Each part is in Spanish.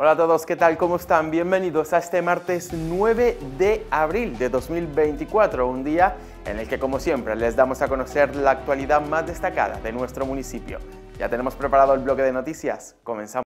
Hola a todos, ¿qué tal? ¿Cómo están? Bienvenidos a este martes 9 de abril de 2024, un día en el que como siempre les damos a conocer la actualidad más destacada de nuestro municipio. Ya tenemos preparado el bloque de noticias, comenzamos.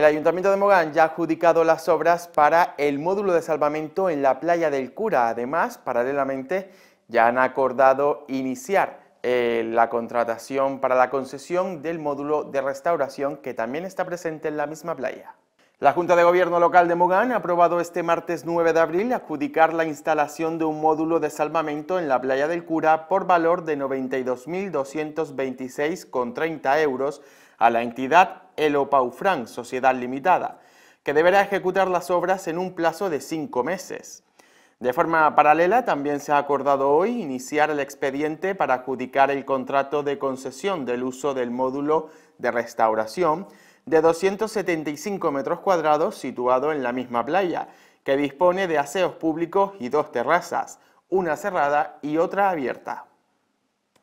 El Ayuntamiento de Mogán ya ha adjudicado las obras para el módulo de salvamento en la playa del Cura. Además, paralelamente, ya han acordado iniciar eh, la contratación para la concesión del módulo de restauración que también está presente en la misma playa. La Junta de Gobierno Local de Mogán ha aprobado este martes 9 de abril adjudicar la instalación de un módulo de salvamento en la playa del Cura por valor de 92.226,30 euros a la entidad Elopaufran Sociedad Limitada, que deberá ejecutar las obras en un plazo de cinco meses. De forma paralela, también se ha acordado hoy iniciar el expediente para adjudicar el contrato de concesión del uso del módulo de restauración de 275 metros cuadrados situado en la misma playa, que dispone de aseos públicos y dos terrazas, una cerrada y otra abierta.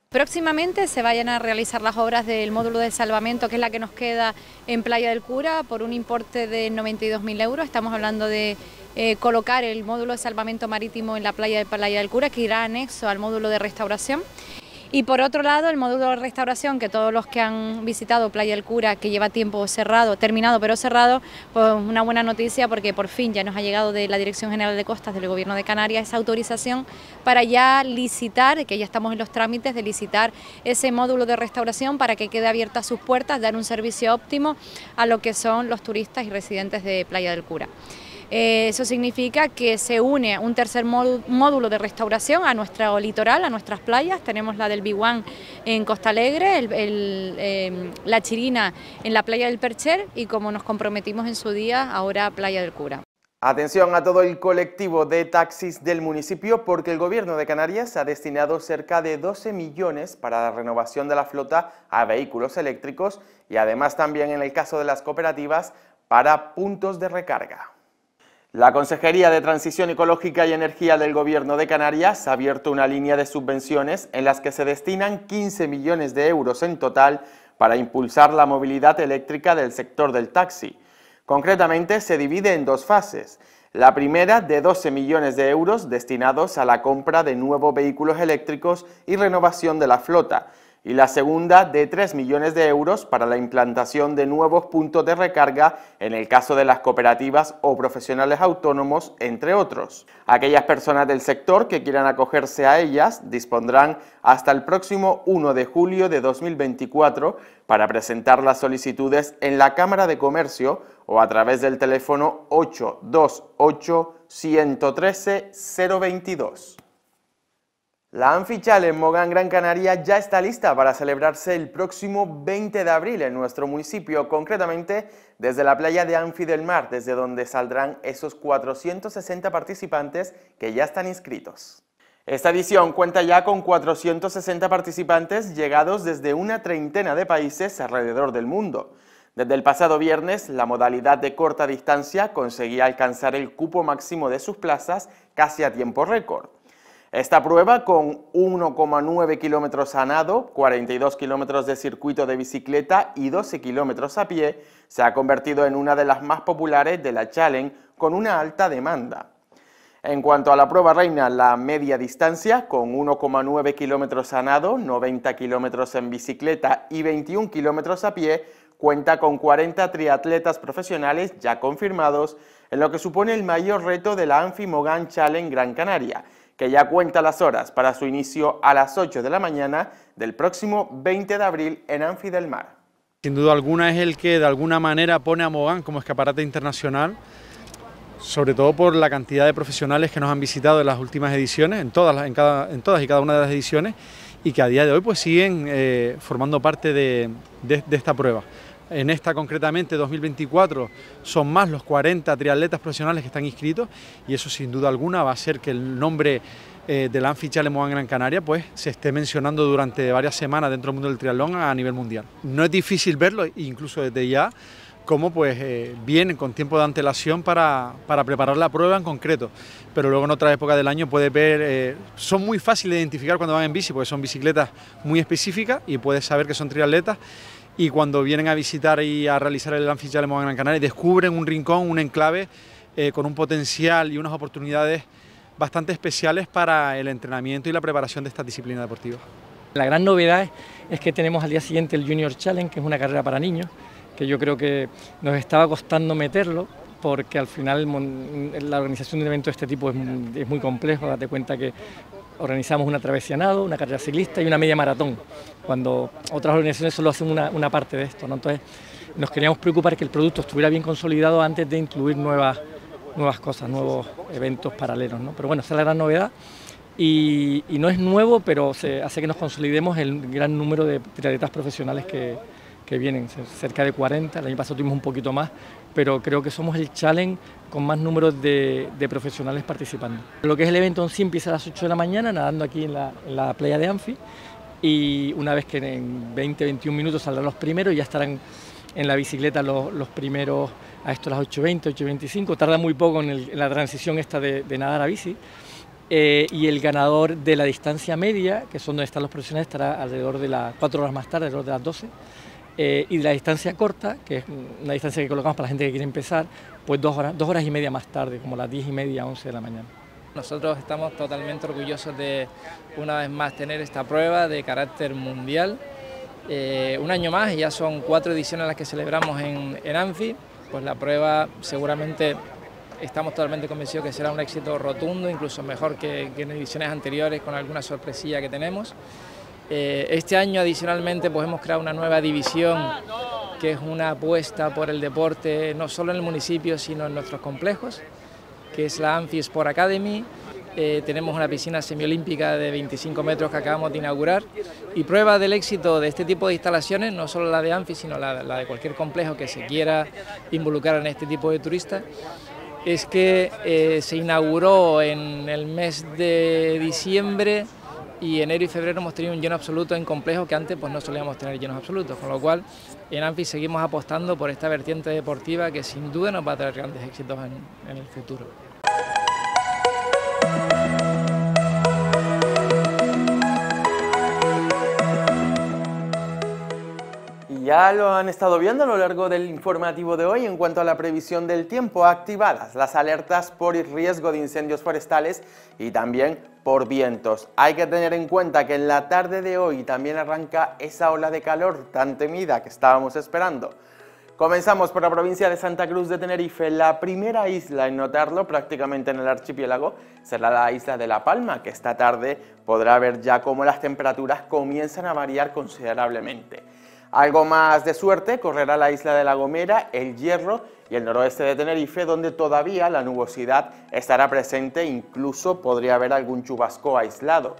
Próximamente se vayan a realizar las obras del módulo de salvamento, que es la que nos queda en Playa del Cura, por un importe de 92.000 euros. Estamos hablando de eh, colocar el módulo de salvamento marítimo en la playa de Playa del Cura, que irá anexo al módulo de restauración. Y por otro lado, el módulo de restauración, que todos los que han visitado Playa del Cura, que lleva tiempo cerrado, terminado pero cerrado, pues una buena noticia porque por fin ya nos ha llegado de la Dirección General de Costas del Gobierno de Canarias esa autorización para ya licitar, que ya estamos en los trámites de licitar ese módulo de restauración para que quede abiertas sus puertas, dar un servicio óptimo a lo que son los turistas y residentes de Playa del Cura. Eh, eso significa que se une un tercer módulo de restauración a nuestro litoral, a nuestras playas. Tenemos la del Biguán en Costa Alegre, em, la Chirina en la playa del Percher y como nos comprometimos en su día, ahora Playa del Cura. Atención a todo el colectivo de taxis del municipio porque el gobierno de Canarias ha destinado cerca de 12 millones para la renovación de la flota a vehículos eléctricos y además también en el caso de las cooperativas para puntos de recarga. La Consejería de Transición Ecológica y Energía del Gobierno de Canarias ha abierto una línea de subvenciones en las que se destinan 15 millones de euros en total para impulsar la movilidad eléctrica del sector del taxi. Concretamente se divide en dos fases. La primera de 12 millones de euros destinados a la compra de nuevos vehículos eléctricos y renovación de la flota y la segunda de 3 millones de euros para la implantación de nuevos puntos de recarga en el caso de las cooperativas o profesionales autónomos, entre otros. Aquellas personas del sector que quieran acogerse a ellas dispondrán hasta el próximo 1 de julio de 2024 para presentar las solicitudes en la Cámara de Comercio o a través del teléfono 828 113 022. La Anfi en Mogán, Gran Canaria, ya está lista para celebrarse el próximo 20 de abril en nuestro municipio, concretamente desde la playa de Anfi del Mar, desde donde saldrán esos 460 participantes que ya están inscritos. Esta edición cuenta ya con 460 participantes llegados desde una treintena de países alrededor del mundo. Desde el pasado viernes, la modalidad de corta distancia conseguía alcanzar el cupo máximo de sus plazas casi a tiempo récord. Esta prueba con 1,9 kilómetros a nado, 42 kilómetros de circuito de bicicleta y 12 kilómetros a pie se ha convertido en una de las más populares de la Challenge con una alta demanda. En cuanto a la prueba reina, la media distancia, con 1,9 kilómetros a nado, 90 kilómetros en bicicleta y 21 kilómetros a pie, cuenta con 40 triatletas profesionales ya confirmados, en lo que supone el mayor reto de la Anfimogan Challenge Gran Canaria, que ya cuenta las horas para su inicio a las 8 de la mañana del próximo 20 de abril en Anfi del Mar. Sin duda alguna es el que de alguna manera pone a Mogán como escaparate internacional, sobre todo por la cantidad de profesionales que nos han visitado en las últimas ediciones, en todas, en todas y cada una de las ediciones, y que a día de hoy pues siguen eh, formando parte de esta prueba en esta concretamente 2024 son más los 40 triatletas profesionales que están inscritos y eso sin duda alguna va a hacer que el nombre eh, del Anfi en Gran Canaria pues se esté mencionando durante varias semanas dentro del mundo del triatlón a nivel mundial. No es difícil verlo, incluso desde ya, cómo pues eh, vienen con tiempo de antelación para, preparar la prueba en concreto. Pero luego en otra época del año puedes ver, eh, son muy fáciles de identificar cuando van en bici, porque son bicicletas muy específicas y puedes saber que son triatletas y cuando vienen a visitar y a realizar el anfiteatro de Gran Canaria descubren un rincón, un enclave eh, con un potencial y unas oportunidades bastante especiales para el entrenamiento y la preparación de esta disciplina deportiva. La gran novedad es que tenemos al día siguiente el Junior Challenge, que es una carrera para niños, que yo creo que nos estaba costando meterlo, porque al final la organización de un evento de este tipo es, es muy complejo, date cuenta que organizamos una travesía una carrera ciclista y una media maratón, cuando otras organizaciones solo hacen una, parte de esto. ¿no? Entonces nos queríamos preocupar que el producto estuviera bien consolidado antes de incluir nuevas, nuevas cosas, nuevos eventos paralelos. ¿no? Pero bueno, esa es la gran novedad. Y, no es nuevo, pero se hace que nos consolidemos el gran número de triatletas profesionales que, que vienen, cerca de 40, el año pasado tuvimos un poquito más, pero creo que somos el challenge con más números de, profesionales participando. Lo que es el evento en sí empieza a las 8 de la mañana, nadando aquí en la, playa de Anfi, y una vez que en 20, 21 minutos saldrán los primeros, ya estarán en la bicicleta los, primeros a esto las 8.20, 8.25, tarda muy poco en, la transición esta de, nadar a bici. Eh, y el ganador de la distancia media, que son donde están los profesionales, estará alrededor de las 4 horas más tarde, alrededor de las 12. Eh, y la distancia corta, que es una distancia que colocamos para la gente que quiere empezar, pues dos horas, dos horas y media más tarde, como las diez y media, once de la mañana. Nosotros estamos totalmente orgullosos de, una vez más, tener esta prueba de carácter mundial. Eh, un año más, ya son cuatro ediciones las que celebramos en, Anfi, pues la prueba seguramente estamos totalmente convencidos que será un éxito rotundo, incluso mejor que, que en ediciones anteriores con alguna sorpresilla que tenemos. Eh, este año adicionalmente pues hemos creado una nueva división que es una apuesta por el deporte no solo en el municipio sino en nuestros complejos, que es la Anfi Sport Academy. Eh, tenemos una piscina semiolímpica de 25 metros que acabamos de inaugurar y prueba del éxito de este tipo de instalaciones, no solo la de Anfi sino la, de cualquier complejo que se quiera involucrar en este tipo de turistas, es que eh, se inauguró en el mes de diciembre y enero y febrero hemos tenido un lleno absoluto en complejo que antes pues no solíamos tener llenos absolutos, con lo cual en ANFI seguimos apostando por esta vertiente deportiva que sin duda nos va a traer grandes éxitos en el futuro. Ya lo han estado viendo a lo largo del informativo de hoy en cuanto a la previsión del tiempo, activadas las alertas por riesgo de incendios forestales y también por vientos. Hay que tener en cuenta que en la tarde de hoy también arranca esa ola de calor tan temida que estábamos esperando. Comenzamos por la provincia de Santa Cruz de Tenerife. La primera isla en notarlo prácticamente en el archipiélago será la isla de La Palma, que esta tarde podrá ver ya cómo las temperaturas comienzan a variar considerablemente. Algo más de suerte correrá la isla de La Gomera, El Hierro y el noroeste de Tenerife, donde todavía la nubosidad estará presente, incluso podría haber algún chubasco aislado.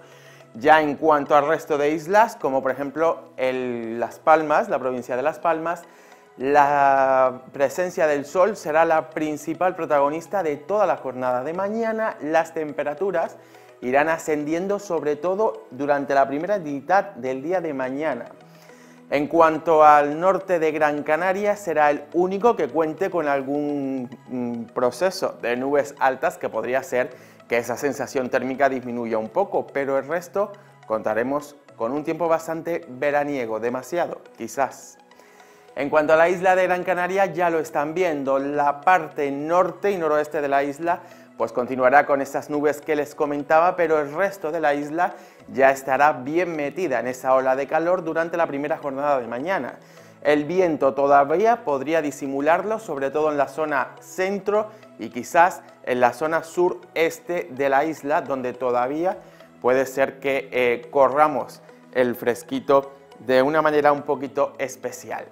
Ya en cuanto al resto de islas, como por ejemplo Las Palmas, la provincia de Las Palmas, la presencia del sol será la principal protagonista de toda la jornada de mañana. Las temperaturas irán ascendiendo sobre todo durante la primera mitad del día de mañana. En cuanto al norte de Gran Canaria, será el único que cuente con algún mm, proceso de nubes altas que podría hacer que esa sensación térmica disminuya un poco, pero el resto contaremos con un tiempo bastante veraniego, demasiado, quizás. En cuanto a la isla de Gran Canaria, ya lo están viendo, la parte norte y noroeste de la isla pues continuará con esas nubes que les comentaba, pero el resto de la isla ya estará bien metida en esa ola de calor durante la primera jornada de mañana. El viento todavía podría disimularlo, sobre todo en la zona centro y quizás en la zona sureste de la isla, donde todavía puede ser que eh, corramos el fresquito de una manera un poquito especial.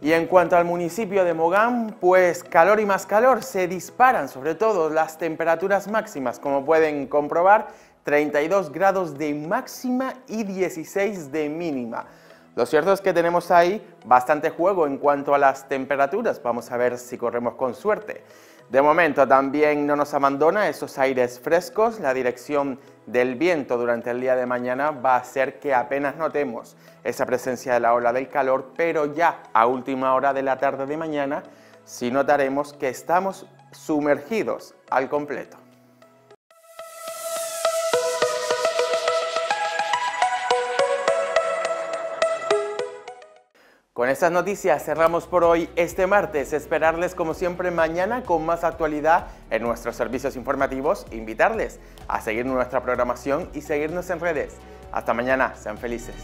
Y en cuanto al municipio de Mogán, pues calor y más calor, se disparan sobre todo las temperaturas máximas, como pueden comprobar, 32 grados de máxima y 16 de mínima. Lo cierto es que tenemos ahí bastante juego en cuanto a las temperaturas, vamos a ver si corremos con suerte. De momento también no nos abandona esos aires frescos, la dirección del viento durante el día de mañana va a ser que apenas notemos esa presencia de la ola del calor, pero ya a última hora de la tarde de mañana sí notaremos que estamos sumergidos al completo. Con estas noticias cerramos por hoy este martes. Esperarles como siempre mañana con más actualidad en nuestros servicios informativos. Invitarles a seguir nuestra programación y seguirnos en redes. Hasta mañana, sean felices.